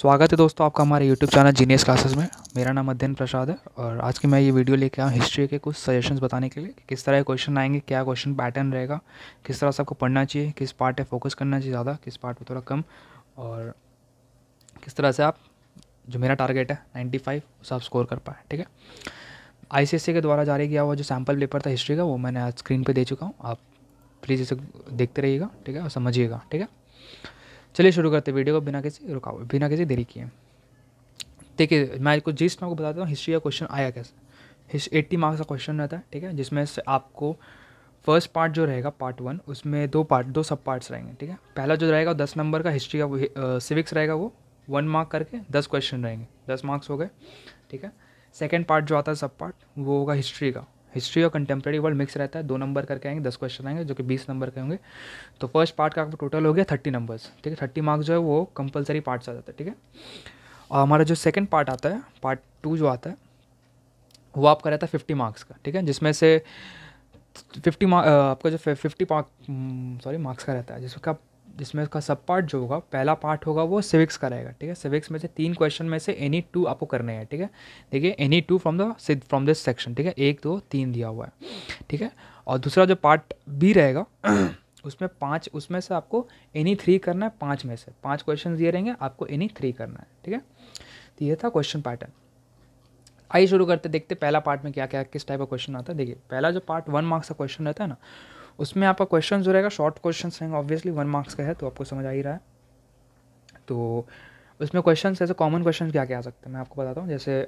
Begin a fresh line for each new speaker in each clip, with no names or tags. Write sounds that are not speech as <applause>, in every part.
स्वागत है दोस्तों आपका हमारे यूट्यूब चैनल जीनियस क्लासेस में मेरा नाम अध्ययन प्रसाद है और आज की मैं ये वीडियो लेके आया हिस्ट्री के कुछ सजेशंस बताने के लिए कि किस तरह के क्वेश्चन आएंगे क्या क्वेश्चन पैटर्न रहेगा किस तरह से आपको पढ़ना चाहिए किस पार्ट पे फोकस करना चाहिए ज़्यादा किस पार्ट पे थोड़ा कम और किस तरह से आप जो मेरा टारगेट है नाइन्टी फाइव उसे आप स्कोर कर पाए ठीक है आई के द्वारा जारी किया हुआ जो सैम्पल पेपर था हिस्ट्री का वो मैंने आज स्क्रीन पर दे चुका हूँ आप प्लीज़ इसे देखते रहिएगा ठीक है और समझिएगा ठीक है चलिए शुरू करते वीडियो को बिना किसी रुकावट बिना किसी देरी किए देखिए मैं कुछ जिस मैं आपको बताता हूँ हिस्ट्री का क्वेश्चन आया कैसे एट्टी मार्क्स का क्वेश्चन रहता है ठीक है जिसमें से आपको फर्स्ट पार्ट जो रहेगा पार्ट वन उसमें दो पार्ट दो सब पार्ट्स रहेंगे ठीक है पहला जो रहेगा दस नंबर का हिस्ट्री का सिविक्स रहेगा वो वन मार्क करके दस क्वेश्चन रहेंगे दस मार्क्स हो गए ठीक है सेकेंड पार्ट जो आता है सब पार्ट वो होगा हिस्ट्री का हिस्ट्री और कंटेम्प्रेरी वर्ल्ड मिक्स रहता है दो नंबर करके आएंगे दस क्वेश्चन आएंगे जो कि बीस नंबर के होंगे तो फर्स्ट पार्ट का आपका टोटल हो गया थर्टी नंबर्स ठीक है थर्टी मार्क्स जो है वो कंपलसरी पार्ट्स आ जाता है ठीक है और हमारा जो सेकेंड पार्ट आता है पार्ट टू जो आता है वो आपका रहता है फिफ्टी मार्क्स का ठीक है जिसमें से फिफ्टी मार्क आपका जो फिफ्टी मार्क सॉरी मार्क्स का रहता है जिसका जिसमें उसका सब पार्ट जो होगा पहला पार्ट होगा वो सिविक्स का रहेगा ठीक है सिविक्स में से तीन क्वेश्चन में से एनी टू आपको करने हैं ठीक है देखिए any two from the from this section ठीक है एक दो तीन दिया हुआ है ठीक है और दूसरा जो पार्ट बी रहेगा <clears throat> उसमें पाँच उसमें से आपको एनी थ्री करना है पाँच में से पाँच क्वेश्चन दिए रहेंगे आपको एनी थ्री करना है ठीक है तो ये था क्वेश्चन पैटर्न आइए शुरू करते देखते पहला पार्ट में क्या क्या किस टाइप का क्वेश्चन आता है देखिए पहला जो पार्ट वन मार्क्स का क्वेश्चन रहता है ना उसमें आपका क्वेश्चन जो रहेगा शॉर्ट क्वेश्चन रहेंगे ऑब्वियसली वन मार्क्स का है तो आपको समझ आ ही रहा है तो उसमें क्वेश्चन ऐसे कॉमन क्वेश्चन क्या क्या आ सकते हैं मैं आपको बताता हूँ जैसे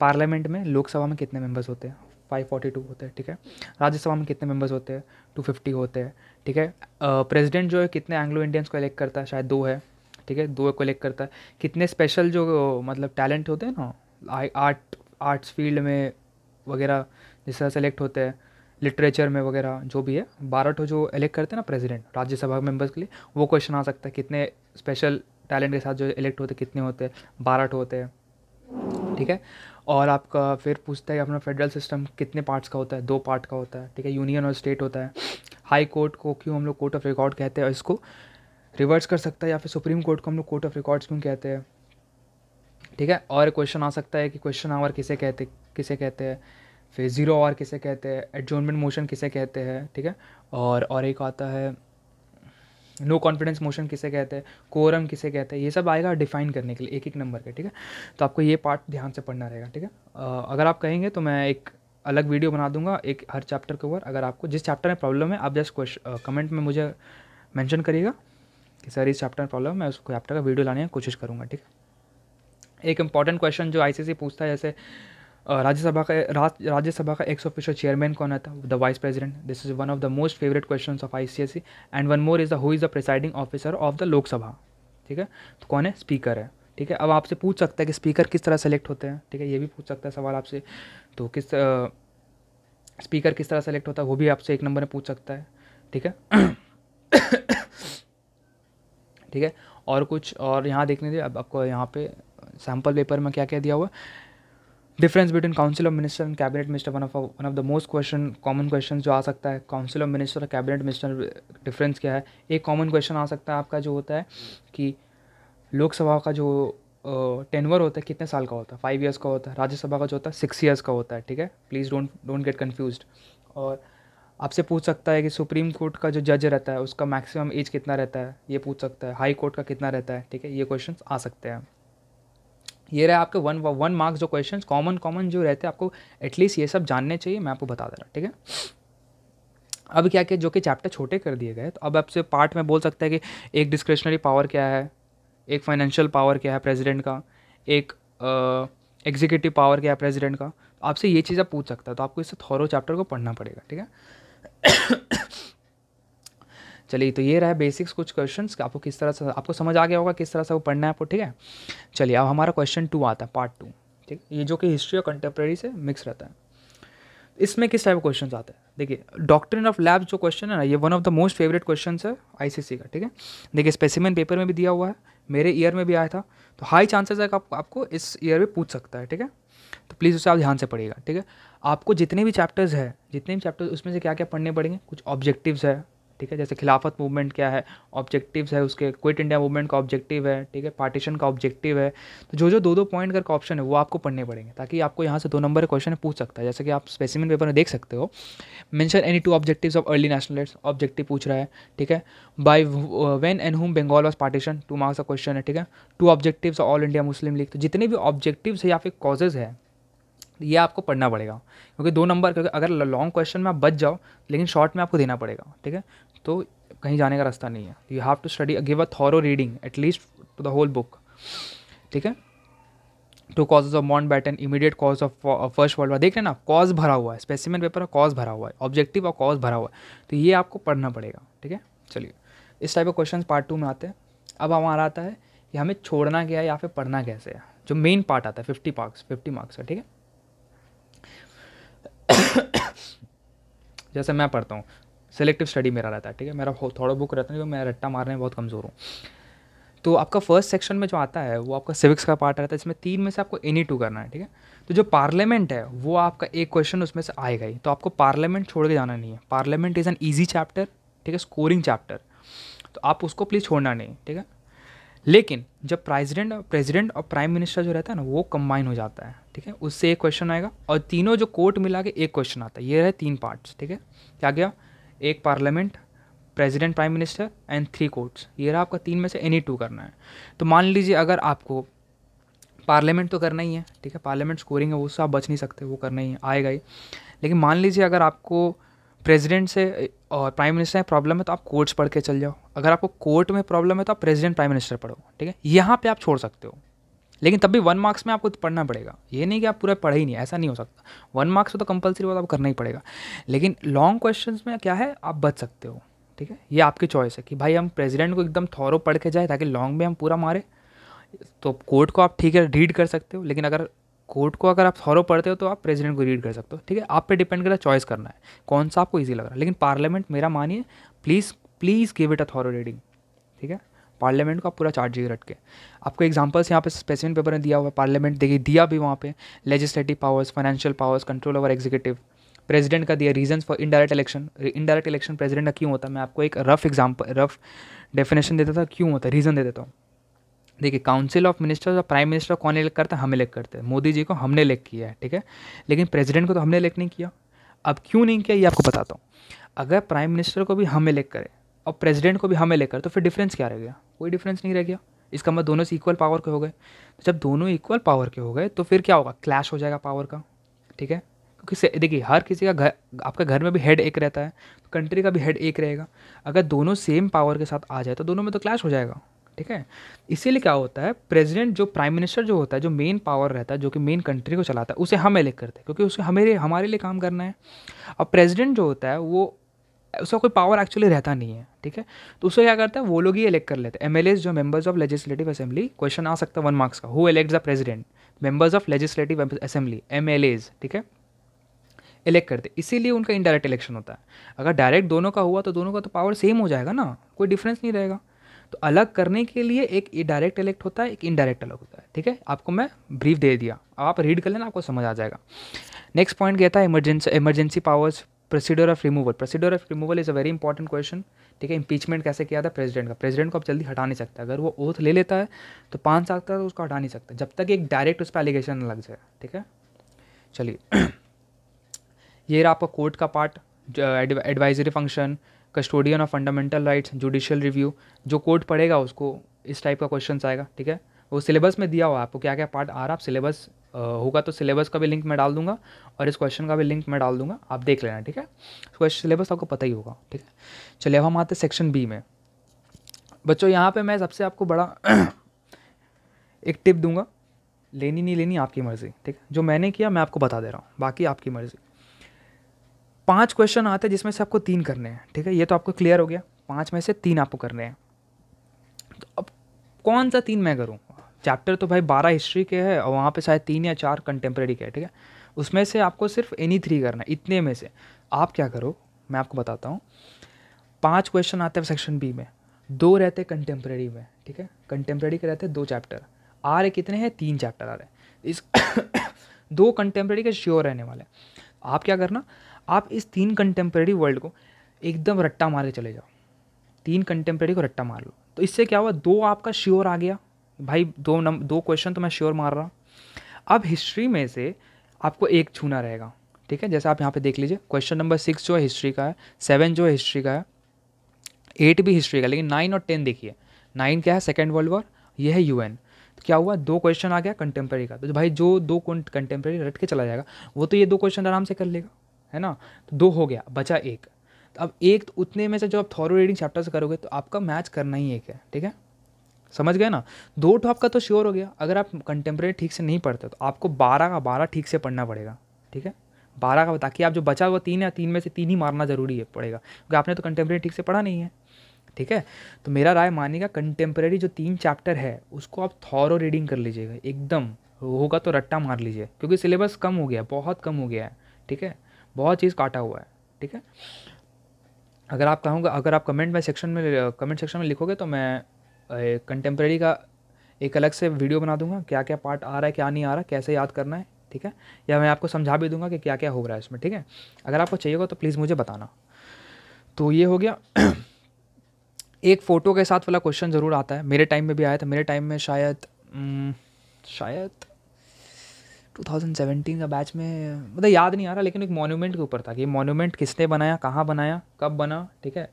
पार्लियामेंट में लोकसभा में कितने मेंबर्स होते हैं 542 होते हैं ठीक है राज्यसभा में कितने मेंबर्स होते हैं 250 होते हैं ठीक है प्रेसिडेंट जो है कितने एंग्लो इंडियंस को इलेक्ट करता है शायद दो है ठीक है दो को इलेक्ट करता है कितने स्पेशल जो मतलब टैलेंट होते हैं ना आर्ट आर्ट्स फील्ड में वगैरह जिस तरह सेलेक्ट होते हैं लिटरेचर में वगैरह जो भी है बारह ठो जो इलेक्ट करते हैं ना प्रेसिडेंट राज्यसभा मेंबर्स के लिए वो क्वेश्चन आ सकता है कितने स्पेशल टैलेंट के साथ जो इलेक्ट होते कितने होते हैं बारह ठो होते हैं ठीक है और आपका फिर पूछता है कि अपना फेडरल सिस्टम कितने पार्ट्स का होता है दो पार्ट का होता है ठीक है यूनियन और स्टेट होता है हाई कोर्ट को क्यों हम लोग कोर्ट ऑफ रिकॉर्ड कहते हैं इसको रिवर्स कर सकता है या फिर सुप्रीम कोर्ट को हम लोग कोर्ट ऑफ रिकॉर्ड्स क्यों कहते हैं ठीक है और क्वेश्चन आ सकता है कि क्वेश्चन आवर किसे कहते किसे कहते हैं फिर ज़ीरो आर किसे कहते हैं एडजोनमेंट मोशन किसे कहते हैं ठीक है और और एक आता है नो कॉन्फिडेंस मोशन किसे कहते हैं कोरम किसे कहते हैं ये सब आएगा डिफाइन करने के लिए एक एक नंबर के ठीक है तो आपको ये पार्ट ध्यान से पढ़ना रहेगा ठीक है अगर आप कहेंगे तो मैं एक अलग वीडियो बना दूंगा एक हर चैप्टर के ऊपर अगर आपको जिस चैप्टर में प्रॉब्लम है आप जस्ट क्वेश्चन कमेंट में मुझे मैंशन करिएगा कि सर इस चैप्टर में प्रॉब्लम है मैं उस चैप्टर का वीडियो लाने की कोशिश करूँगा ठीक है एक इंपॉर्टेंट क्वेश्चन जो आई पूछता है जैसे राज्यसभा का राज्यसभा का एक्स ऑफिशियल चेयरमैन कौन आता the vice president this is one of the most favourite question of I C S C and one more is the who is the presiding officer of the Lok Sabha ठीक है तो कौन है speaker है ठीक है अब आपसे पूछ सकता है कि स्पीकर किस तरह सेलेक्ट होते हैं ठीक है ये भी पूछ सकता है सवाल आपसे तो किस स्पीकर किस तरह सेलेक्ट होता है वो भी आपसे एक नंबर में पूछ सकता है ठीक है <coughs> ठीक है और कुछ और यहाँ देखने दे अब आपको यहाँ पे सैम्पल पेपर में क्या क्या दिया हुआ है difference between council of minister and cabinet minister one of one of the most question common question जो आ सकता है काउंसिल ऑफ मिनिस्टर और कैबिनेट मिनिस्टर डिफरेंस क्या है एक कॉमन क्वेश्चन आ सकता है आपका जो होता है कि लोकसभा का जो टेनवर होता है कितने साल का होता है फाइव ईयर्स का होता है राज्यसभा का जो होता है सिक्स ईयर्स का होता है ठीक है please don't don't get confuse और आपसे पूछ सकता है कि सुप्रीम कोर्ट का जो जज रहता है उसका मैक्सिमम एज कितना रहता है ये पूछ सकता है हाई कोर्ट का कितना रहता है ठीक है ये क्वेश्चन आ सकते हैं ये रहा आपके वन वन मार्क्स जो क्वेश्चंस कॉमन कॉमन जो रहते हैं आपको एटलीस्ट ये सब जानने चाहिए मैं आपको बता दे रहा ठीक है अब क्या कि जो कि चैप्टर छोटे कर दिए गए तो अब आपसे पार्ट में बोल सकते हैं कि एक डिस्क्रिशनरी पावर क्या है एक फाइनेंशियल पावर क्या है प्रेजिडेंट का एक एग्जीक्यूटिव पावर क्या है प्रेजिडेंट का तो आपसे ये चीज़ें पूछ सकता है तो आपको इससे थौरों चैप्टर को पढ़ना पड़ेगा ठीक है चलिए तो ये रहा बेसिक्स कुछ क्वेश्चन आपको किस तरह से आपको समझ आ गया होगा किस तरह से वो पढ़ना है आपको ठीक है चलिए अब हमारा क्वेश्चन टू आता है पार्ट टू ठीक ये जो कि हिस्ट्री और कंटेम्प्रेरी से मिक्स रहता है इसमें किस टाइप के क्वेश्चन आते हैं देखिए डॉक्ट्रिन ऑफ लैब्स जो क्वेश्चन है ना ये one of the most favourite question है आईसीसी का ठीक है देखिए स्पेसिमेंट पेपर में भी दिया हुआ है मेरे ईयर में भी आया था तो हाई चांसेस है कि आप, आपको इस ईयर में पूछ सकता है ठीक है तो प्लीज़ उसे आप ध्यान से पढ़िएगा ठीक है आपको जितने भी चैप्टर्स है जितने भी चैप्टर्स उसमें से क्या क्या पढ़ने पड़ेंगे कुछ ऑब्जेक्टिव्स है ठीक है जैसे खिलाफत मूवमेंट क्या है ऑब्जेक्टिव्स है उसके क्विट इंडिया मूवमेंट का ऑब्जेक्टिव है ठीक है पार्टीशन का ऑब्जेक्टिव है तो जो जो दो दो पॉइंट करके ऑप्शन है वो आपको पढ़ने पड़ेंगे ताकि आपको यहाँ से दो नंबर क्वेश्चन पूछ सकता है जैसे कि आप स्पेसिमिन पेपर में देख सकते हो mention any two objective of early nationalist objective पूछ रहा है ठीक है by when and whom Bengal was partition two marks का क्वेश्चन है ठीक है two objective all India Muslim League तो जितने भी ऑब्जेक्टिव्स है या फिर कॉजेज है ये आपको पढ़ना पड़ेगा क्योंकि दो नंबर क्योंकि अगर लॉन्ग क्वेश्चन में आप बच जाओ लेकिन शॉर्ट में आपको देना पड़ेगा ठीक है तो कहीं जाने का रास्ता नहीं है you have to study give a thorough reading at least to the whole book ठीक है two causes of Mountbatten immediate cause of First World War देख रहे हैं ना कॉज भरा हुआ है स्पेसिमेंट पेपर का कॉज भरा हुआ है ऑब्जेक्टिव और कॉज भरा हुआ है तो ये आपको पढ़ना पड़ेगा ठीक है चलिए इस टाइप के क्वेश्चन पार्ट टू में आते हैं अब हमारा आता है कि हमें छोड़ना क्या है या फिर पढ़ना कैसे है जो मेन पार्ट आता है फिफ्टी मार्क्स फिफ्टी मार्क्स का ठीक है जैसे मैं पढ़ता हूँ सेलेक्टिव स्टडी मेरा रहता है ठीक है मेरा थोड़ा बुक रहता है क्योंकि मैं रट्टा मारने में बहुत कमज़ोर हूँ तो आपका फर्स्ट सेक्शन में जो आता है वो आपका सिविक्स का पार्ट रहता है इसमें तीन में से आपको एनी टू करना है ठीक है तो जो पार्लियामेंट है वो आपका एक क्वेश्चन उसमें से आएगा ही तो आपको पार्लियामेंट छोड़ के जाना नहीं है parliament is an easy chapter ठीक है स्कोरिंग चैप्टर तो आप उसको प्लीज़ छोड़ना नहीं ठीक है लेकिन जब प्रेसिडेंट प्रेसिडेंट और प्राइम मिनिस्टर जो रहता है ना वो कंबाइन हो जाता है ठीक है उससे एक क्वेश्चन आएगा और तीनों जो कोर्ट मिला के एक क्वेश्चन आता है ये रहे तीन पार्ट्स ठीक है क्या गया एक parliament president prime minister and three courts ये रहा आपका तीन में से एनी टू करना है तो मान लीजिए अगर आपको पार्लियामेंट तो करना ही है ठीक है पार्लियामेंट स्कोरिंग है वो उससे आप बच नहीं सकते वो करना ही है आएगा ही लेकिन मान लीजिए अगर आपको प्रेसिडेंट से और प्राइम मिनिस्टर में प्रॉब्लम है तो आप कोर्ट्स पढ़ के चल जाओ अगर आपको कोर्ट में प्रॉब्लम है तो आप प्रेसिडेंट प्राइम मिनिस्टर पढ़ो ठीक है यहाँ पे आप छोड़ सकते हो लेकिन तब भी वन मार्क्स में आपको पढ़ना पड़ेगा ये नहीं कि आप पूरा पढ़े ही नहीं ऐसा नहीं हो सकता वन मार्क्स तो कंपलसरी वो तो आपको करना ही पड़ेगा लेकिन लॉन्ग क्वेश्चन में क्या है आप बच सकते हो ठीक है ये आपकी चॉइस है कि भाई हम प्रेसिडेंट को एकदम थौरों पढ़ के जाए ताकि लॉन्ग में हम पूरा मारें तो कोर्ट को आप ठीक है रीड कर सकते हो लेकिन अगर कोर्ट को अगर आप थॉरो पढ़ते हो तो आप प्रेसिडेंट को रीड कर सकते हो ठीक है आप पे डिपेंड करता है चॉइस करना है कौन सा आपको ईजी लग रहा है लेकिन पार्लियामेंट मेरा मानिए please please give it a thorough reading ठीक है पार्लियामेंट को आप पूरा चार्ज रट के आपको एग्जाम्पल्स यहाँ पे स्पेसिफिक पेपर में दिया हुआ है पार्लियामेंट देखिए दिया भी वहाँ पे legislative powers financial powers control over executive president का दिया reason for indirect election indirect election president का क्यों होता है मैं आपको एक रफ एग्जाम्पल रफ डेफिनेशन देता था क्यों होता है रीज़न दे देता हूँ देखिए काउंसिल ऑफ मिनिस्टर्स और प्राइम मिनिस्टर कौन इलेक्ट करता है हम इलेक्ट करते हैं मोदी जी को हमने इलेक्ट किया है ठीक है लेकिन प्रेसिडेंट को तो हमने इलेक्ट नहीं किया अब क्यों नहीं किया ये आपको बताता हूँ अगर प्राइम मिनिस्टर को भी हम इलेक्ट करें और प्रेसिडेंट को भी हम इलेक्ट करें तो फिर डिफरेंस क्या रह गया कोई डिफरेंस नहीं रह गया इसका मतलब दोनों से इक्वल पावर के हो गए तो जब दोनों इक्वल पावर के हो गए तो फिर क्या होगा क्लैश हो जाएगा पावर का ठीक है क्योंकि देखिए हर किसी का घर आपका घर में भी हेड एक रहता है कंट्री का भी हेड एक रहेगा अगर दोनों सेम पावर के साथ आ जाए तो दोनों में तो क्लैश हो जाएगा ठीक है इसीलिए क्या होता है प्रेसिडेंट जो प्राइम मिनिस्टर जो होता है जो मेन पावर रहता है जो कि मेन कंट्री को चलाता है उसे हम इलेक्ट करते हैं क्योंकि उसे हमें हमारे लिए काम करना है और प्रेसिडेंट जो होता है वो उसका कोई पावर एक्चुअली रहता नहीं है ठीक है तो उसे क्या करता है वो लोग ही इलेक्ट कर लेते हैं एम जो members of legislative assembly question आ सकता है वन मार्क्स का who elect the president members of legislative assembly M ठीक है इलेक्ट करते इसीलिए उनका इनडायरेक्ट इलेक्शन होता है अगर डायरेक्ट दोनों का हुआ तो दोनों का तो पावर सेम हो जाएगा ना कोई डिफरेंस नहीं रहेगा तो अलग करने के लिए एक डायरेक्ट इलेक्ट होता है एक इनडायरेक्ट अलग होता है ठीक है आपको मैं ब्रीफ दे दिया अब आप रीड कर लेना आपको समझ आ जाएगा नेक्स्ट पॉइंट गया था emergency emergency powers procedure of removal procedure of removal is a very important question ठीक है इंपीचमेंट कैसे किया था प्रेसिडेंट का प्रेसिडेंट को आप जल्दी हटा नहीं सकते अगर वो ओथ ले लेता है तो पाँच साल तक उसको हटा नहीं सकता जब तक एक डायरेक्ट उस पर एलिगेशन लग जाए ठीक है चलिए <clears throat> ये रहा आपका कोर्ट का part advisory function custodian of fundamental rights judicial review जो कोर्ट पढ़ेगा उसको इस टाइप का क्वेश्चन आएगा ठीक है वो सिलेबस में दिया हुआ आपको क्या क्या पार्ट आ रहा आप सिलेबस होगा तो सिलेबस का भी लिंक मैं डाल दूंगा और इस क्वेश्चन का भी लिंक मैं डाल दूंगा आप देख लेना ठीक है क्वेश्चन सिलेबस तो आपको पता ही होगा ठीक है चलिए अब हम आते हैं सेक्शन बी में बच्चों यहाँ पे मैं सबसे आपको बड़ा <clears throat> एक टिप दूंगा लेनी नहीं लेनी आपकी मर्ज़ी ठीक है जो मैंने किया मैं आपको बता दे रहा हूँ बाकी आपकी मर्ज़ी पांच क्वेश्चन आते हैं जिसमें से आपको तीन करने हैं ठीक है ये तो आपको क्लियर हो गया पांच में से तीन आपको करने हैं तो अब कौन सा तीन मैं करूँ चैप्टर तो भाई बारह हिस्ट्री के है और वहाँ पे शायद तीन या चार कंटेम्प्रेरी के ठीक है उसमें से आपको सिर्फ एनी थ्री करना है इतने में से आप क्या करो मैं आपको बताता हूँ पाँच क्वेश्चन आते हैं सेक्शन बी में दो रहते कंटेम्प्रेरी में ठीक है कंटेम्प्रेरी के रहते हैं दो चैप्टर आ रहे कितने हैं तीन चैप्टर आ रहे इस <coughs> दो कंटेम्प्रेरी के श्योर रहने वाले आप क्या करना आप इस तीन कंटेम्प्रेरी वर्ल्ड को एकदम रट्टा मार के चले जाओ तीन कंटेम्प्रेरी को रट्टा मार लो तो इससे क्या हुआ दो आपका श्योर आ गया भाई दो नम दो क्वेश्चन तो मैं श्योर मार रहा अब हिस्ट्री में से आपको एक छूना रहेगा ठीक है जैसे आप यहाँ पे देख लीजिए क्वेश्चन नंबर सिक्स जो है हिस्ट्री का है सेवन जो है हिस्ट्री का है एट भी हिस्ट्री का लेकिन नाइन और टेन देखिए नाइन क्या है सेकेंड वर्ल्ड वॉर यह है यूएन तो क्या हुआ दो क्वेश्चन आ गया कंटेम्प्रेरी का तो भाई जो दो कंटेम्प्रेरी रट के चला जाएगा वो तो ये दो क्वेश्चन आराम से कर लेगा है ना तो दो हो गया बचा एक तो अब एक तो उतने में से जो आप थॉरो रीडिंग चैप्टर से करोगे तो आपका मैच करना ही एक है ठीक है समझ गए ना दो टॉप का तो श्योर तो हो गया अगर आप कंटेम्प्रेरी ठीक से नहीं पढ़ते तो आपको बारह का बारह ठीक से पढ़ना पड़ेगा ठीक है बारह का ताकि आप जो बचा हुआ तीन है तीन में से तीन ही मारना ज़रूरी है पड़ेगा क्योंकि आपने तो कंटेम्प्रेरी ठीक से पढ़ा नहीं है ठीक है तो मेरा राय मानेगा कंटेम्प्रेरी जो तीन चैप्टर है उसको आप थॉरो रीडिंग कर लीजिएगा एकदम होगा तो रट्टा मार लीजिए क्योंकि सिलेबस कम हो गया बहुत कम हो गया है ठीक है बहुत चीज़ काटा हुआ है ठीक है अगर आप कहूँगा अगर आप कमेंट में सेक्शन में कमेंट सेक्शन में लिखोगे तो मैं कंटेम्प्रेरी का एक अलग से वीडियो बना दूंगा क्या क्या पार्ट आ रहा है क्या नहीं आ रहा कैसे याद करना है ठीक है या मैं आपको समझा भी दूंगा कि क्या क्या हो रहा है इसमें ठीक है अगर आपको चाहिए होगा तो प्लीज़ मुझे बताना तो ये हो गया <clears throat> एक फ़ोटो के साथ वाला क्वेश्चन ज़रूर आता है मेरे टाइम में भी आया था मेरे टाइम में शायद हम्म, शायद 2017 का बैच में मतलब याद नहीं आ रहा लेकिन एक मोनूमेंट के ऊपर था कि मोनूमेंट किसने बनाया कहाँ बनाया कब बना ठीक है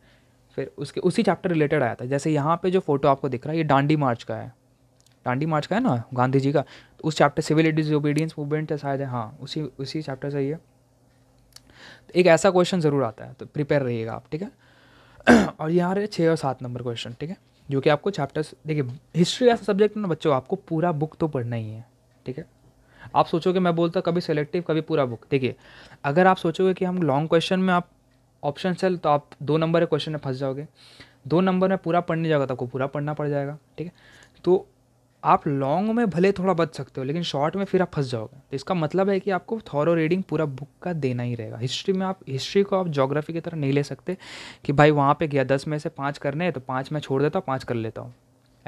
फिर उसके उसी चैप्टर रिलेटेड आया था जैसे यहाँ पे जो फ़ोटो आपको दिख रहा है ये डांडी मार्च का है डांडी मार्च का है ना गांधी जी का तो उस चैप्टर सिविल डिजोबीडियंस मूवमेंट है शायद है हाँ उसी उसी चैप्टर से ये तो एक ऐसा क्वेश्चन ज़रूर आता है तो प्रिपेयर रहिएगा आप ठीक है <clears throat> और यहाँ रहे छः और सात नंबर क्वेश्चन ठीक है जो कि आपको चैप्टर्स देखिए हिस्ट्री ऐसा सब्जेक्ट ना बच्चों आपको पूरा बुक तो पढ़ना ही है ठीक है आप सोचोगे मैं बोलता कभी सेलेक्टिव कभी पूरा बुक देखिए अगर आप सोचोगे कि हम लॉन्ग क्वेश्चन में आप ऑप्शन चल तो आप दो नंबर के क्वेश्चन में फंस जाओगे दो नंबर में पूरा पढ़ने जाओगे तो आपको पूरा पढ़ना पड़ जाएगा ठीक है तो आप लॉन्ग में भले थोड़ा बच सकते हो लेकिन शॉर्ट में फिर आप फंस जाओगे तो इसका मतलब है कि आपको थॉरो रीडिंग पूरा बुक का देना ही रहेगा हिस्ट्री में आप हिस्ट्री को आप जोग्राफी की तरह नहीं ले सकते कि भाई वहाँ पे गया दस में से पाँच करने हैं तो पाँच मैं छोड़ देता हूँ पाँच कर लेता हूँ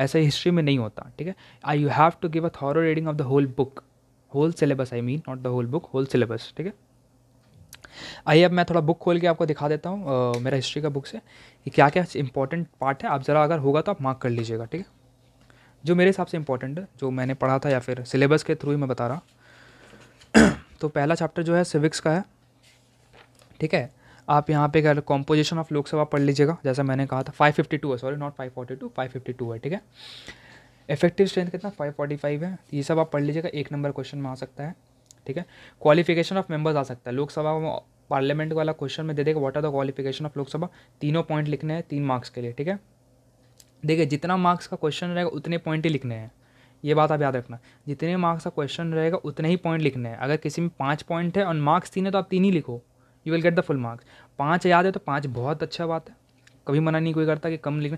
ऐसा हिस्ट्री में नहीं होता ठीक है I you have to give a thorough reading of the whole book whole syllabus I mean not the whole book whole syllabus ठीक है आइए अब मैं थोड़ा बुक खोल के आपको दिखा देता हूँ मेरा हिस्ट्री का बुक से कि क्या क्या इंपॉर्टेंट पार्ट है आप ज़रा अगर होगा तो आप मार्क कर लीजिएगा ठीक है जो मेरे हिसाब से इंपॉर्टेंट है जो मैंने पढ़ा था या फिर सिलेबस के थ्रू ही मैं बता रहा <clears throat> तो पहला चैप्टर जो है सिविक्स का है ठीक है आप यहाँ पे अगर कॉम्पोजिशन ऑफ लोकसभा पढ़ लीजिएगा जैसा मैंने कहा था 552 है सॉरी नॉट 542 552 है ठीक है इफेक्टिव स्ट्रेंथ कितना 545 है ये सब आप पढ़ लीजिएगा एक नंबर क्वेश्चन में आ सकता है ठीक है क्वालिफिकेशन ऑफ मेंबर्स आ सकता है लोकसभा पार्लियामेंट वाला क्वेश्चन में दे देगा what are the qualification of Lok Sabha तीनों पॉइंट लिखने हैं तीन मार्क्स के लिए ठीक है देखिए जितना मार्क्स का क्वेश्चन रहेगा उतने पॉइंट ही लिखने हैं ये बात आप याद रखना जितने मार्क्स का क्वेश्चन रहेगा उतने ही पॉइंट लिखने हैं अगर किसी में पाँच पॉइंट है और मार्क्स तीन है तो आप तीन ही लिखो you will get the full marks पाँच याद है तो पाँच बहुत अच्छा बात है कभी मना नहीं कोई करता कि कम लिखना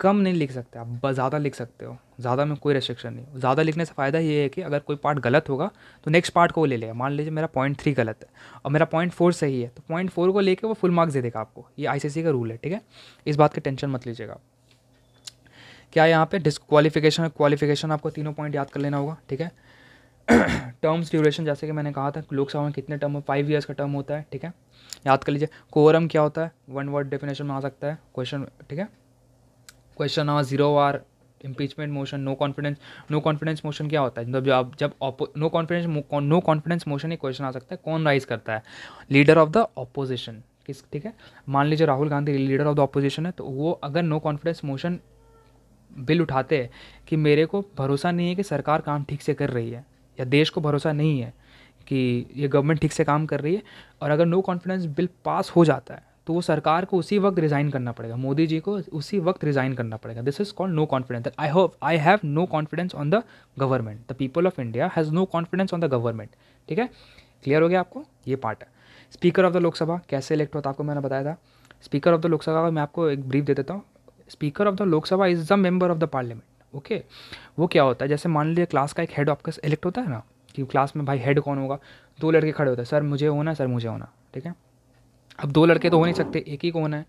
कम नहीं लिख सकते आप ज़्यादा लिख सकते हो ज़्यादा में कोई रेस्ट्रिक्शन नहीं ज़्यादा लिखने से फ़ायदा ये है कि अगर कोई पार्ट गलत होगा तो नेक्स्ट पार्ट को वो ले लेगा मान लीजिए मेरा पॉइंट थ्री गलत है और मेरा पॉइंट फोर सही है तो पॉइंट फोर को लेके वो फुल मार्क्स दे देगा आपको ये आईसीसी का रूल है ठीक है इस बात की टेंशन मत लीजिएगा आप क्या यहाँ पे डिस्क्वालिफिकेशन क्वालिफिकेशन आपको तीनों पॉइंट याद कर लेना होगा ठीक है टर्म्स <clears throat> ड्यूरेशन जैसे कि मैंने कहा था लोकसभा में कितने टर्म फाइव ईयर्स का टर्म होता है ठीक है याद कर लीजिए कोरम क्या होता है वन वर्ड डेफिनेशन में आ सकता है क्वेश्चन ठीक है question number zero hour impeachment motion no confidence no confidence motion क्या होता है जब जब no confidence no confidence motion एक क्वेश्चन आ सकता है कौन राइज करता है लीडर ऑफ द ऑपोजिशन किस ठीक है मान लीजिए Rahul Gandhi leader of the opposition है तो वो अगर नो कॉन्फिडेंस मोशन बिल उठाते हैं कि मेरे को भरोसा नहीं है कि सरकार काम ठीक से कर रही है या देश को भरोसा नहीं है कि ये गवर्नमेंट ठीक से काम कर रही है और अगर नो कॉन्फिडेंस बिल पास हो जाता है तो वो सरकार को उसी वक्त रिज़ाइन करना पड़ेगा मोदी जी को उसी वक्त रिज़ाइन करना पड़ेगा this is called no confidence I hope I have no confidence on the government the people of India has no confidence on the government ठीक है क्लियर हो गया आपको ये पार्ट है स्पीकर ऑफ द लोकसभा कैसे इलेक्ट होता आपको मैंने बताया था स्पीकर ऑफ द लोकसभा का मैं आपको एक ब्रीफ दे देता हूँ speaker of the Lok Sabha is the member of the parliament okay वो क्या होता है जैसे मान लीजिए क्लास का एक हेड आपका इलेक्ट होता है ना कि क्लास में भाई हेड कौन होगा दो लड़के खड़े होते हैं सर मुझे होना सर मुझे होना ठीक है अब दो लड़के तो हो नहीं सकते एक ही कौन है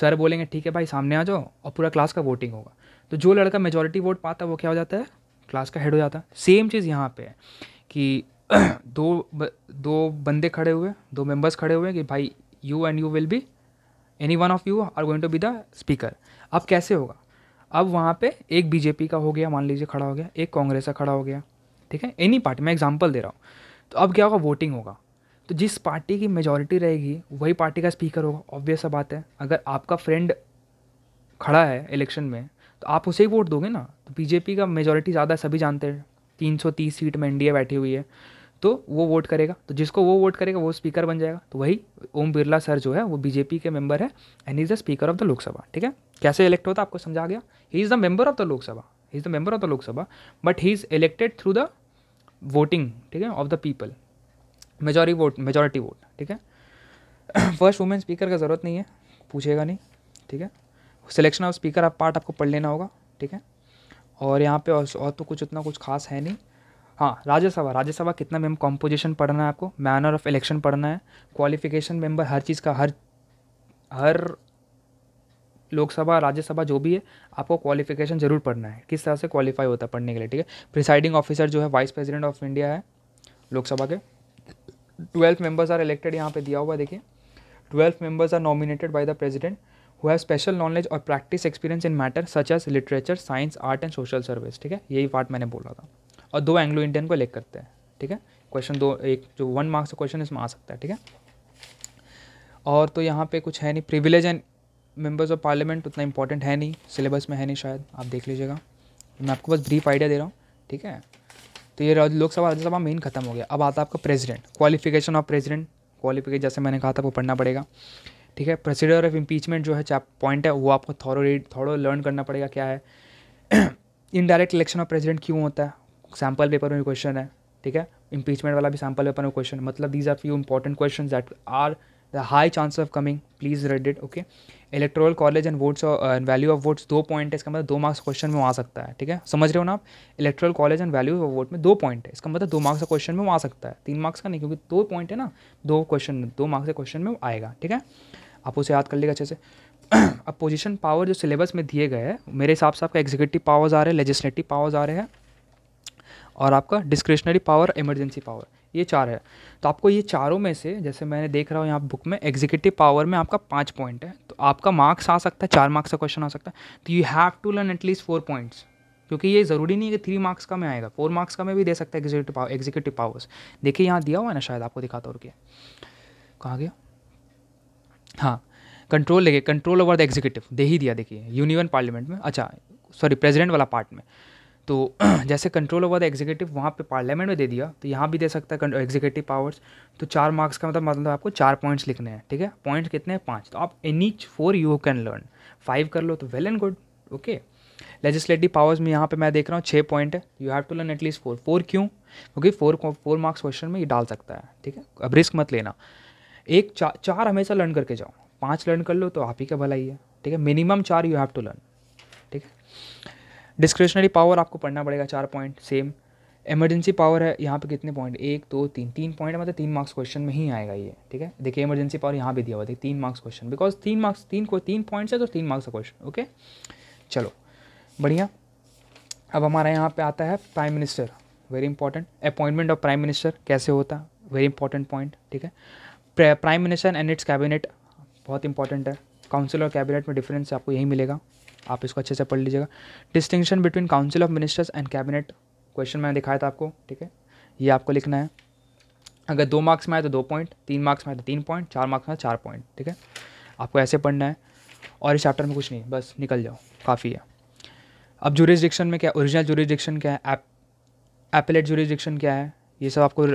सर बोलेंगे ठीक है भाई सामने आ जाओ और पूरा क्लास का वोटिंग होगा तो जो लड़का मेजोरिटी वोट पाता है वो क्या हो जाता है क्लास का हेड हो जाता है सेम चीज़ यहाँ पे है कि <clears throat> दो ब, दो बंदे खड़े हुए दो मेंबर्स खड़े हुए कि भाई you and you will be any one of you are going to be the speaker अब कैसे होगा अब वहाँ पे एक बीजेपी का हो गया मान लीजिए खड़ा हो गया एक कांग्रेस का खड़ा हो गया ठीक है एनी पार्टी मैं एग्जाम्पल दे रहा हूँ तो अब क्या होगा वोटिंग होगा तो जिस पार्टी की मेजॉरिटी रहेगी वही पार्टी का स्पीकर होगा ऑब्वियस सा बात है अगर आपका फ्रेंड खड़ा है इलेक्शन में तो आप उसे ही वोट दोगे ना तो बीजेपी का मेजोरिटी ज़्यादा है सभी जानते हैं तीस सीट में एनडीए बैठी हुई है तो वो वोट करेगा तो जिसको वो वोट करेगा वो स्पीकर बन जाएगा तो वही ओम बिरला सर जो है वो बीजेपी के मेंबर है and is the speaker of the Lok Sabha ठीक है कैसे इलेक्ट होता आपको समझा गया he is the member of the Lok Sabha he is the member of the Lok Sabha but he is elected through the voting ठीक है of the people majority vote majority vote ठीक है फर्स्ट वुमेन स्पीकर का ज़रूरत नहीं है पूछेगा नहीं ठीक है सिलेक्शन ऑफ स्पीकर आप पार्ट आपको पढ़ लेना होगा ठीक है और यहाँ पे और, और तो कुछ उतना कुछ खास है नहीं हाँ राज्यसभा राज्यसभा कितना मेम कॉम्पोजिशन पढ़ना है आपको मैनर ऑफ इलेक्शन पढ़ना है क्वालिफिकेशन मेंबर हर चीज़ का हर हर लोकसभा राज्यसभा जो भी है आपको क्वालिफिकेशन जरूर पढ़ना है किस तरह से क्वालिफाई होता है पढ़ने के लिए ठीक है प्रिसाइडिंग ऑफिसर जो है वाइस प्रेसिडेंट ऑफ इंडिया है लोकसभा के ट्वेल्व मेंबर्स आर इलेक्टेड यहाँ पे दिया हुआ देखिए twelve members are nominated by the president who have special knowledge और practice experience in matter such as literature science art and social service ठीक है यही पार्ट मैंने बोला था और दो एंग्लो इंडियन को इलेक्ट करते हैं ठीक है क्वेश्चन दो एक जो वन मार्क्स का क्वेश्चन इसमें आ सकता है ठीक है और तो यहाँ पे कुछ है नहीं privilege and members of parliament उतना इंपॉर्टेंट है नहीं सिलेबस में है नहीं शायद आप देख लीजिएगा मैं आपको बस ब्रीफ आइडिया दे रहा हूँ ठीक है तो ये लोकसभा राज्यसभा मेन खत्म हो गया अब आता है आपका president qualification of president qualification जैसे मैंने कहा था वो पढ़ना पड़ेगा ठीक है प्रोसीडर ऑफ इम्पीचमेंट जो है चाप पॉइंट है वो आपको थोड़ो रीड थोड़ो लर्न करना पड़ेगा क्या है इनडायरेक्ट इलेक्शन ऑफ प्रेसिडेंट क्यों होता है सैम्पल पेपर में क्वेश्चन है ठीक है इम्पीचमेंट वाला भी सैम्पल पेपर में क्वेश्चन मतलब these are few important question that are the high chance of coming please read it okay electoral college and votes value of votes दो पॉइंट है इसका मतलब दो मार्क्स क्वेश्चन में आ सकता है ठीक है समझ रहे हो ना आप electoral college and value of vote में दो पॉइंट है इसका मतलब दो मार्क्स का क्वेश्चन में आ सकता है तीन मार्क्स का नहीं क्योंकि दो पॉइंट है ना दो क्वेश्चन दो मार्क्स के क्वेश्चन में आएगा ठीक है आप उसे याद कर लेगा अच्छे से अब पोजिशन पावर जो सिलेबस में दिए गए हैं मेरे हिसाब से आपका एग्जीक्यूटिव पावर्स आ रहे हैं लेजिस्लेटिव पावर्स आ रहे हैं और आपका डिस्क्रिशनरी पावर इमरजेंसी पावर ये चार है तो आपको ये चारों में से जैसे मैंने देख रहा हूँ यहाँ बुक में एग्जीक्यूटिव पावर में आपका पाँच पॉइंट है तो आपका मार्क्स आ सकता है चार मार्क्स का क्वेश्चन आ सकता है तो you have to learn at least four points क्योंकि ये ज़रूरी नहीं है कि थ्री मार्क्स का में आएगा फोर मार्क्स का में भी दे सकता है एग्जीक्यूटिव पावर एग्जीक्यूटिव पावर्स देखिए यहाँ दिया हुआ है ना शायद आपको दिखाता तो और क्या कहाँ गया हाँ कंट्रोल लेके कंट्रोल ओवर द एग्जीक्यूटिव दे ही दिया देखिए यूनियन पार्लियामेंट में अच्छा सॉरी प्रेजिडेंट वाला पार्ट में तो <clears throat> जैसे कंट्रोल ओवर द एग्जीक्यूटिव वहाँ पे पार्लियामेंट में दे दिया तो यहाँ भी दे सकता है एग्जीक्यूटिव पावर्स तो चार मार्क्स का मतलब मतलब आपको चार पॉइंट्स लिखने हैं ठीक है पॉइंट्स कितने हैं पाँच तो आप in each four you can learn five कर लो तो well and good okay legislative powers में यहाँ पे मैं देख रहा हूँ छः पॉइंट है you have to learn at least four four क्यों क्योंकि फोर फोर मार्क्स क्वेश्चन में ये डाल सकता है ठीक है अब रिस्क मत लेना एक चा, चार हमेशा लर्न करके जाओ पाँच लर्न कर लो तो आप ही का भलाई है ठीक है मिनिमम चार यू हैव टू लर्न ठीक है डिस्क्रिप्शनरी पावर आपको पढ़ना पड़ेगा चार पॉइंट सेम इमरजेंसी पावर है यहाँ पे कितने पॉइंट एक दो तीन तीन पॉइंट मतलब तीन मार्क्स क्वेश्चन में ही आएगा ये ठीक है देखिए इमरजेंसी पावर यहाँ भी दिया हुआ था तीन मार्क्स क्वेश्चन बिकॉज तीन मार्क्स तीन को तीन पॉइंट्स है तो तीन मार्क्स का क्वेश्चन ओके चलो बढ़िया अब हमारा यहाँ पे आता है prime minister very important appointment of prime minister कैसे होता वेरी इंपॉर्टेंट पॉइंट ठीक है prime minister and it's cabinet बहुत इंपॉर्टेंट है काउंसिल और कैबिनेट में डिफरेंस आपको यही मिलेगा आप इसको अच्छे से पढ़ लीजिएगा distinction between council of ministers and cabinet question मैंने दिखाया था आपको ठीक है ये आपको लिखना है अगर दो मार्क्स में आए तो दो पॉइंट तीन मार्क्स में आए तो तीन पॉइंट चार मार्क्स में आए तो चार पॉइंट ठीक है आपको ऐसे पढ़ना है और इस चैप्टर में कुछ नहीं बस निकल जाओ काफ़ी है अब जूरिस्डिक्शन में क्या ओरिजिनल जूरिस्डिक्शन क्या है एप एपलेट जूरिस्डिक्शन क्या है ये सब आपको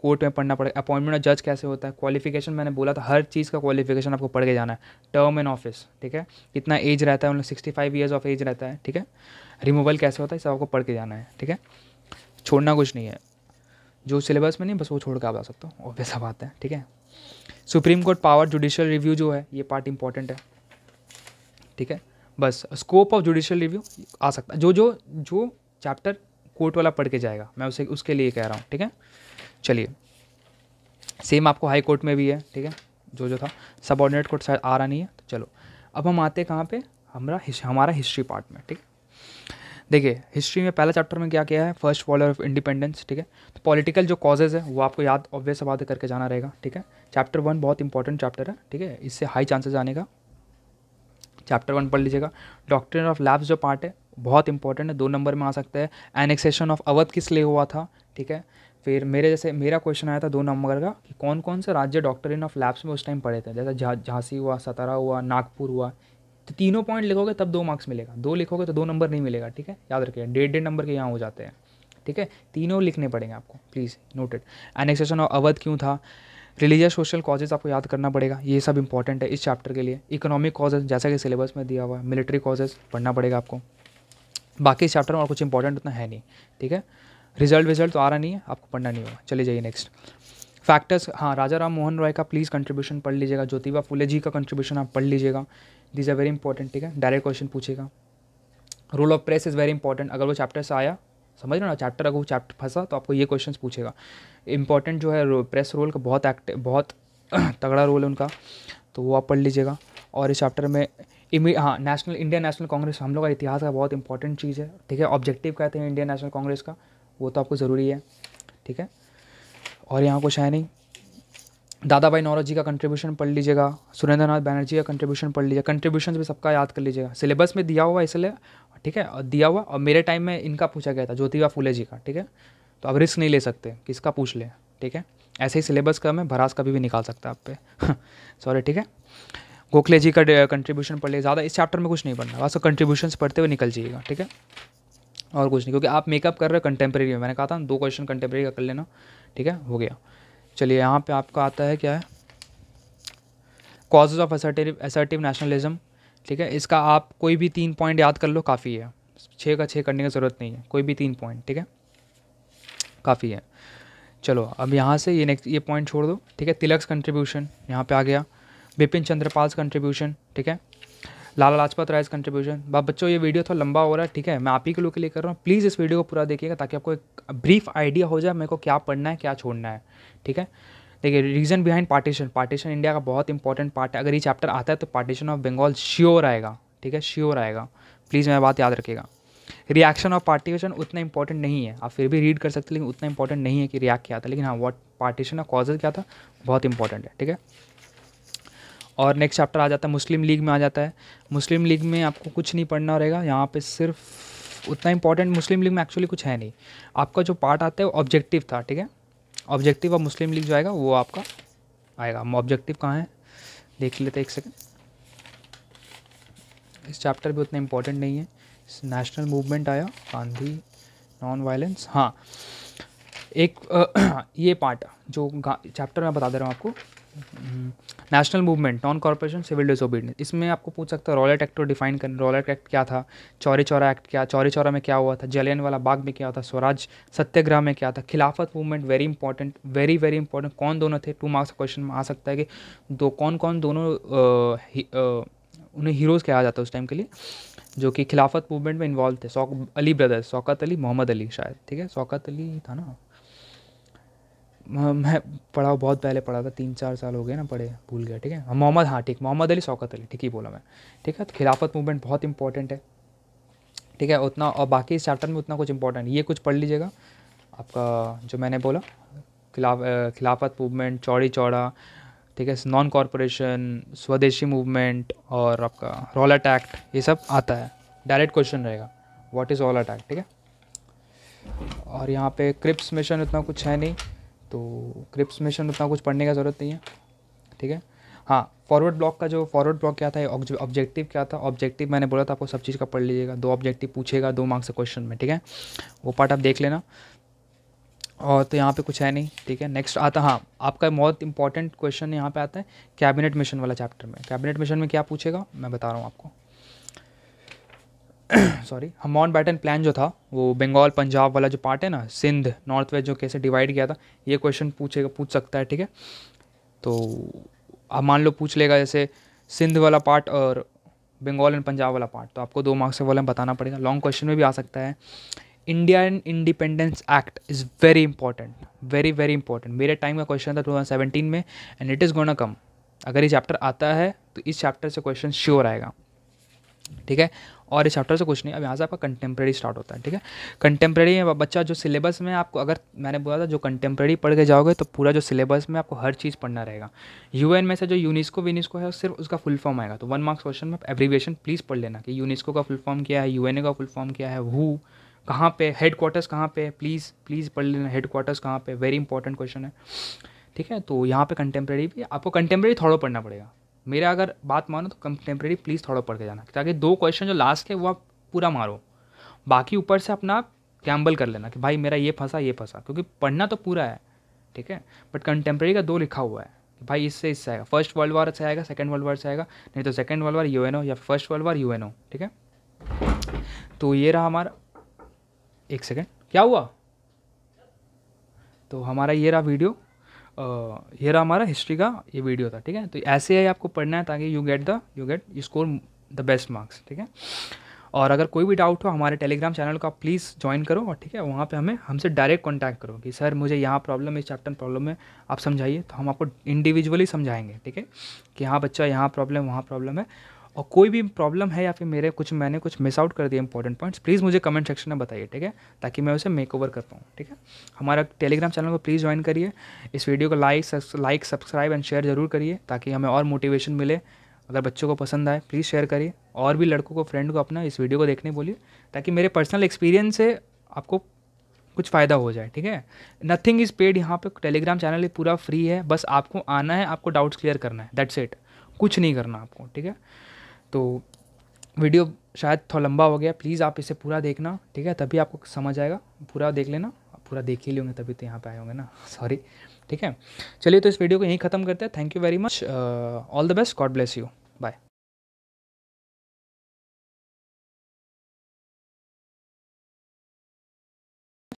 कोर्ट में पढ़ना पड़ेगा अपॉइंटमेंट और जज कैसे होता है क्वालिफिकेशन मैंने बोला था हर चीज़ का क्वालिफिकेशन आपको पढ़ के जाना है टर्म एंड ऑफिस ठीक है कितना एज रहता है उन sixty five years of age रहता है ठीक है रिमूवल कैसे होता है सब आपको पढ़ के जाना है ठीक है छोड़ना कुछ नहीं है जो सिलेबस में नहीं बस वो छोड़ कर आप जा सकते हो वैसा बात है ठीक है supreme court power judicial review जो है ये पार्ट इंपॉर्टेंट है ठीक है बस स्कोप ऑफ जुडिशियल रिव्यू आ सकता है जो जो जो चैप्टर कोर्ट वाला पढ़ के जाएगा मैं उसे उसके लिए कह रहा हूँ ठीक है चलिए सेम आपको हाई कोर्ट में भी है ठीक है जो जो था सबॉर्डिनेट कोर्ट शायद आ रहा नहीं है तो चलो अब हम आते कहाँ पर हमारा हमारा हिस्ट्री पार्ट में ठीक है देखिए हिस्ट्री में पहला चैप्टर में क्या किया है फर्स्ट वॉलर ऑफ इंडिपेंडेंस ठीक है तो पॉलिटिकल जो कॉजेज़ है वो आपको याद ऑब्वियस बात करके जाना रहेगा ठीक है चैप्टर वन बहुत इंपॉर्टेंट चैप्टर है ठीक है इससे हाई चांसेस आने का चैप्टर वन पढ़ लीजिएगा डॉक्टर ऑफ लैब्स जो पार्ट है बहुत इंपॉर्टेंट है दो नंबर में आ सकता है एनेक्सेशन ऑफ अवध किस लिए हुआ था ठीक है फिर मेरे जैसे मेरा क्वेश्चन आया था दो नंबर का कि कौन कौन से राज्य डॉक्टर इन ऑफ लैब्स में उस टाइम पढ़े थे जैसे झांसी जा, हुआ सतारा हुआ नागपुर हुआ तो तीनों पॉइंट लिखोगे तब दो मार्क्स मिलेगा दो लिखोगे तो दो नंबर नहीं मिलेगा ठीक है याद रखिए डेढ़ डेढ़ नंबर के यहाँ हो जाते हैं ठीक है तीनों लिखने पड़ेंगे आपको please noted annexation of Awadh क्यों था रिलीजियस सोशल कॉजेज़ आपको याद करना पड़ेगा ये सब इंपॉर्टेंट है इस चैप्टर के लिए इकोनॉमिक कॉजेज जैसा कि सिलेबस में दिया हुआ है मिलिट्री कॉजेज पढ़ना पड़ेगा आपको बाकी इस चैप्टर में और कुछ इंपॉर्टेंट उतना है नहीं ठीक है रिजल्ट विजल्ट तो आ रहा नहीं है आपको पढ़ना नहीं होगा चले जाइए नेक्स्ट फैक्टर्स हाँ राजा राम मोहन रॉय का प्लीज़ कंट्रीब्यूशन पढ़ लीजिएगा ज्योतिबा फुले जी का कंट्रीब्यूशन आप पढ़ लीजिएगा दिस आर वेरी इंपॉर्टेंट ठीक है डायरेक्ट क्वेश्चन पूछेगा role of press is very important अगर वो चैप्टर से आया समझ रहे ना चैप्टर अगर वो चैप्टर फंसा तो आपको ये क्वेश्चन पूछेगा इंपॉर्टेंट जो है प्रेस रोल का बहुत एक्टिव बहुत <clears throat> तगड़ा रोल है उनका तो वो आप पढ़ लीजिएगा और इस चैप्टर में इमी हाँ नेशनल इंडियन नेशनल कांग्रेस हम लोग का इतिहास का बहुत इंपॉर्टेंट चीज़ है ठीक है ऑब्जेक्टिव कहते हैं इंडियन नेशनल कांग्रेस का वो तो आपको ज़रूरी है ठीक है और यहाँ कुछ है नहीं दादा भाई नौरव जी का कंट्रीब्यूशन पढ़ लीजिएगा सुरेंद्र नाथ बैनर्जी का कंट्रीब्यूशन पढ़ लीजिएगा कंट्रीब्यूशन भी सबका याद कर लीजिएगा सिलेबस में दिया हुआ इसलिए ठीक है और दिया हुआ और मेरे टाइम में इनका पूछा गया था ज्योतिबा फूले जी का ठीक है तो अब रिस्क नहीं ले सकते किसका पूछ लें ठीक है ऐसे ही सिलेबस का मैं भरास कभी भी निकाल सकता आप पे सॉरी <laughs> ठीक है गोखले जी का कंट्रीब्यूशन पढ़ लिया ज़्यादा इस चैप्टर में कुछ नहीं पढ़ना बस कंट्रीब्यूशन पढ़ते हुए निकल जाइएगा ठीक है और कुछ नहीं क्योंकि आप मेकअप कर रहे हो कंटेम्प्रेरी में मैंने कहा था दो क्वेश्चन कंटेम्प्रेरी का कर लेना ठीक है हो गया चलिए यहाँ पे आपका आता है क्या है causes of assertive assertive nationalism ठीक है इसका आप कोई भी तीन पॉइंट याद कर लो काफ़ी है छः का छः करने की ज़रूरत नहीं है कोई भी तीन पॉइंट ठीक है काफ़ी है चलो अब यहाँ से ये नेक्स्ट ये पॉइंट छोड़ दो ठीक है तिलक्स कंट्रीब्यूशन यहाँ पे आ गया बिपिन चंद्रपाल्स कंट्रीब्यूशन ठीक है लाला लाजपत राय कंट्रीब्यूशन बाप बच्चों ये वीडियो थोड़ा लंबा हो रहा है ठीक है मैं आप ही के लोग के लिए कर रहा हूँ प्लीज़ इस वीडियो को पूरा देखिएगा ताकि आपको एक ब्रीफ आइडिया हो जाए मेरे को क्या पढ़ना है क्या छोड़ना है ठीक है देखिए reason behind partition partition India का बहुत इंपॉर्टेंट पार्ट है अगर ये चैप्टर आता है तो पार्टीशन ऑफ बंगाल श्योर आएगा ठीक है श्योर आएगा प्लीज़ मेरा बात याद रखिएगा रिएक्शन ऑफ पार्टीशन उतना इंपॉर्टेंट नहीं है आप फिर भी रीड कर सकते लेकिन उतना इंपॉर्टेंट नहीं है कि रिएक्ट किया था लेकिन हाँ वॉट पार्टीशन और कॉजेज क्या था बहुत इंपॉर्टेंट है ठीक है और नेक्स्ट चैप्टर आ जाता है मुस्लिम लीग में आ जाता है मुस्लिम लीग में आपको कुछ नहीं पढ़ना रहेगा यहाँ पे सिर्फ उतना इंपॉर्टेंट मुस्लिम लीग में एक्चुअली कुछ है नहीं आपका जो पार्ट आता है वो ऑब्जेक्टिव था ठीक है ऑब्जेक्टिव और मुस्लिम लीग जो आएगा वो आपका आएगा ऑब्जेक्टिव कहाँ है देख लेते एक सेकेंड इस चैप्टर भी उतना इम्पोर्टेंट नहीं है नेशनल मूवमेंट आया गांधी नॉन वायलेंस हाँ एक आ, <clears throat> ये पार्ट जो चैप्टर मैं बता दे रहा हूँ आपको national movement non cooperation civil disobedience इसमें आपको पूछ सकता है रॉलेट एक्ट को डिफाइन कर रॉलेट एक्ट क्या था चौरी चौरा एक्ट क्या चौरी चौरा में क्या हुआ था जलियन वाला बाग में क्या था स्वराज सत्याग्रह में क्या था Khilafat movement very important very very important कौन दोनों थे टू मार्क्स क्वेश्चन में आ सकता है कि दो कौन कौन दोनों उन्हें हीरोज़ कहा जाता है उस टाइम के लिए जो कि खिलाफत मूवमेंट में इन्वॉल्व थे सौक अली ब्रदर्स शौकत अली मोहम्मद अली शायद ठीक है शौकत अली था ना मैं पढ़ा बहुत पहले पढ़ा था तीन चार साल हो गए ना पढ़े भूल गया ठीक है हाँ, मोहम्मद हाँ ठीक मोहम्मद अली शौकत अली ठीक ही बोला मैं ठीक है तो खिलाफत मूवमेंट बहुत इंपॉर्टेंट है ठीक है उतना और बाकी इस चैप्टर में उतना कुछ इंपॉर्टेंट ये कुछ पढ़ लीजिएगा आपका जो मैंने बोला खिलाफ खिलाफत मूवमेंट चौड़ी चौड़ा ठीक है नॉन कॉरपोरेशन स्वदेशी मूवमेंट और आपका रॉलट एक्ट ये सब आता है डायरेक्ट क्वेश्चन रहेगा व्हाट इज़ रॉलट एक्ट ठीक है और यहाँ पे क्रिप्स मिशन उतना कुछ है नहीं तो क्रिप्स मिशन उतना कुछ पढ़ने का ज़रूरत नहीं है ठीक है हाँ फॉरवर्ड ब्लॉक का जो फॉरवर्ड ब्लॉक क्या था ऑब्जेक्टिव क्या था ऑब्जेक्टिव मैंने बोला था आपको सब चीज़ का पढ़ लीजिएगा दो ऑब्जेक्टिव पूछेगा दो मार्क्स क्वेश्चन में ठीक है वो पार्ट आप देख लेना और तो यहाँ पे कुछ है नहीं ठीक है नेक्स्ट आता हाँ आपका बहुत इंपॉर्टेंट क्वेश्चन यहाँ पे आता है कैबिनेट मिशन वाला चैप्टर में कैबिनेट मिशन में क्या पूछेगा मैं बता रहा हूँ आपको सॉरी हमॉन बैटन प्लान जो था वो बंगाल पंजाब वाला जो पार्ट है ना सिंध नॉर्थ वेस्ट जो कैसे डिवाइड किया था ये क्वेश्चन पूछेगा पूछ सकता है ठीक है तो अब मान लो पूछ लेगा जैसे सिंध वाला पार्ट और बंगाल एंड पंजाब वाला पार्ट तो आपको दो मार्क्स के वाले बताना पड़ेगा लॉन्ग क्वेश्चन में भी आ सकता है Indian independence act is very important very very important मेरे टाइम का क्वेश्चन था टू में and it is gonna come अगर ये चैप्टर आता है तो इस चैप्टर से क्वेश्चन श्योर आएगा ठीक है और इस चैप्टर से कुछ नहीं अब यहाँ से आपका कंटेम्प्रेरी स्टार्ट होता है ठीक है कंटेम्प्रेरी में बच्चा जो सिलेबस में आपको अगर मैंने बोला था जो कंटेम्प्रेरी पढ़ के जाओगे तो पूरा जो सिलेबस में आपको हर चीज़ पढ़ना रहेगा यूएन में से जो यूनिस्को विनिस्को है सिर्फ उसका फुल फॉर्म आएगा तो वन मार्क्स क्वेश्चन में एब्रीवेशन प्लीज़ पढ़ लेना कि यूनिस्को का फुल फॉर्म क्या है यू का फुल फॉर्म क्या है हु कहाँ पे हेड क्वार्टर्स कहाँ पे प्लीज़ प्लीज़ पढ़ लेना हेड क्वार्टर्स कहाँ पे वेरी इंपॉर्टेंट क्वेश्चन है ठीक है तो यहाँ पे कंटेम्प्रेरी भी आपको कंटेम्प्रेरी थोड़ा पढ़ना पड़ेगा मेरा अगर बात मानो तो कंटेम्प्रेरी प्लीज़ थोड़ा पढ़ के जाना ताकि दो क्वेश्चन जो लास्ट है वो आप पूरा मारो बाकी ऊपर से अपना कैम्बल कर लेना कि भाई मेरा ये फंसा ये फंसा क्योंकि पढ़ना तो पूरा है ठीक है बट कंटेम्प्रेरी का दो लिखा हुआ है कि भाई इससे इससे आएगा फर्स्ट वर्ल्ड वार से आएगा सेकेंड वर्ल्ड वार से आएगा नहीं तो सेकेंड वर्ल्ड वार यू या फर्स्ट वर्ल्ड वार यू ठीक है तो ये रहा हमारा एक सेकेंड क्या हुआ तो हमारा ये रहा वीडियो ये रहा हमारा हिस्ट्री का ये वीडियो था ठीक है तो ऐसे ही आपको पढ़ना है ताकि you get the you get you score the best marks ठीक है और अगर कोई भी डाउट हो हमारे टेलीग्राम चैनल को आप प्लीज़ ज्वाइन करो और ठीक है वहाँ पे हमें हमसे डायरेक्ट कांटेक्ट करो कि सर मुझे यहाँ प्रॉब्लम है इस चैप्टर प्रॉब्लम है आप समझाइए तो हम आपको इंडिविजुअली समझाएंगे ठीक है कि हाँ बच्चा यहाँ प्रॉब्लम वहाँ प्रॉब्लम है और कोई भी प्रॉब्लम है या फिर मेरे कुछ मैंने कुछ मिस आउट कर दिया इंपॉर्टेंट पॉइंट्स प्लीज़ मुझे कमेंट सेक्शन में बताइए ठीक है ताकि मैं उसे मेक ओवर कर पाऊँ ठीक है हमारा टेलीग्राम चैनल को प्लीज़ ज्वाइन करिए इस वीडियो को like like subscribe and share ज़रूर करिए ताकि हमें और मोटिवेशन मिले अगर बच्चों को पसंद आए प्लीज़ शेयर करिए और भी लड़कों को फ्रेंड को अपना इस वीडियो को देखने बोलिए ताकि मेरे पर्सनल एक्सपीरियंस से आपको कुछ फ़ायदा हो जाए ठीक है नथिंग इज़ पेड यहाँ पे टेलीग्राम चैनल पूरा फ्री है बस आपको आना है आपको डाउट्स क्लियर करना है दैट्स इट कुछ नहीं करना आपको ठीक है तो वीडियो शायद थोड़ा लंबा हो गया प्लीज़ आप इसे पूरा देखना ठीक है तभी आपको समझ आएगा पूरा देख लेना पूरा देख ही लेंगे तभी तो यहाँ पे आए होंगे ना सॉरी <laughs> ठीक है चलिए तो इस वीडियो को यहीं ख़त्म करते हैं thank you very much all the best God bless you